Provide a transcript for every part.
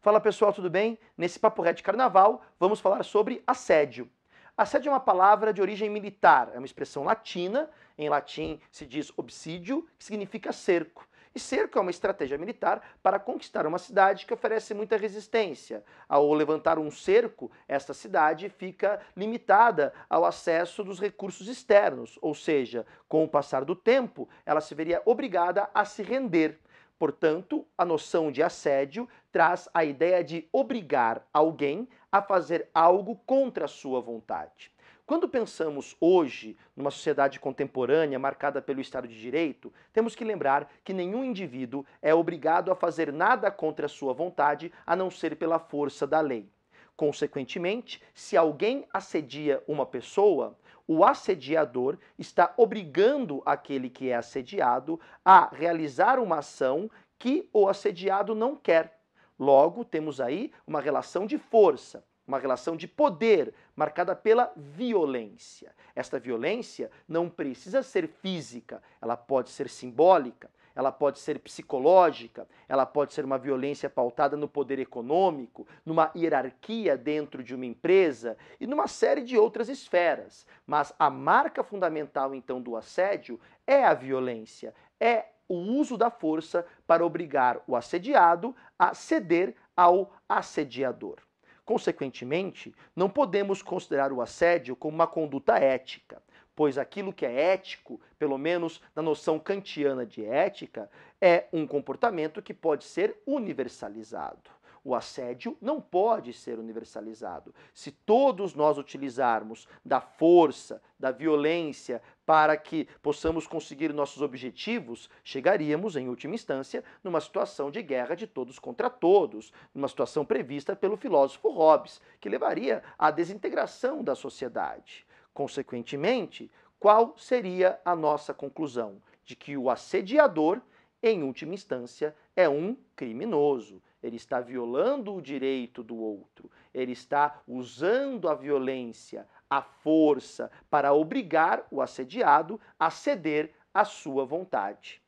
Fala pessoal, tudo bem? Nesse Papo Red Carnaval vamos falar sobre assédio. Assédio é uma palavra de origem militar, é uma expressão latina, em latim se diz obsídio, que significa cerco. E cerco é uma estratégia militar para conquistar uma cidade que oferece muita resistência. Ao levantar um cerco, esta cidade fica limitada ao acesso dos recursos externos, ou seja, com o passar do tempo, ela se veria obrigada a se render. Portanto, a noção de assédio traz a ideia de obrigar alguém a fazer algo contra a sua vontade. Quando pensamos hoje numa sociedade contemporânea marcada pelo Estado de Direito, temos que lembrar que nenhum indivíduo é obrigado a fazer nada contra a sua vontade a não ser pela força da lei. Consequentemente, se alguém assedia uma pessoa, o assediador está obrigando aquele que é assediado a realizar uma ação que o assediado não quer. Logo, temos aí uma relação de força, uma relação de poder marcada pela violência. Esta violência não precisa ser física, ela pode ser simbólica, ela pode ser psicológica, ela pode ser uma violência pautada no poder econômico, numa hierarquia dentro de uma empresa e numa série de outras esferas. Mas a marca fundamental então do assédio é a violência, é o uso da força para obrigar o assediado a ceder ao assediador. Consequentemente, não podemos considerar o assédio como uma conduta ética pois aquilo que é ético, pelo menos na noção kantiana de ética, é um comportamento que pode ser universalizado. O assédio não pode ser universalizado. Se todos nós utilizarmos da força, da violência, para que possamos conseguir nossos objetivos, chegaríamos, em última instância, numa situação de guerra de todos contra todos, numa situação prevista pelo filósofo Hobbes, que levaria à desintegração da sociedade. Consequentemente, qual seria a nossa conclusão? De que o assediador, em última instância, é um criminoso. Ele está violando o direito do outro, ele está usando a violência, a força, para obrigar o assediado a ceder à sua vontade.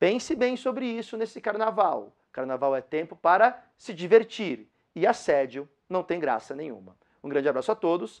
Pense bem sobre isso nesse carnaval. Carnaval é tempo para se divertir e assédio não tem graça nenhuma. Um grande abraço a todos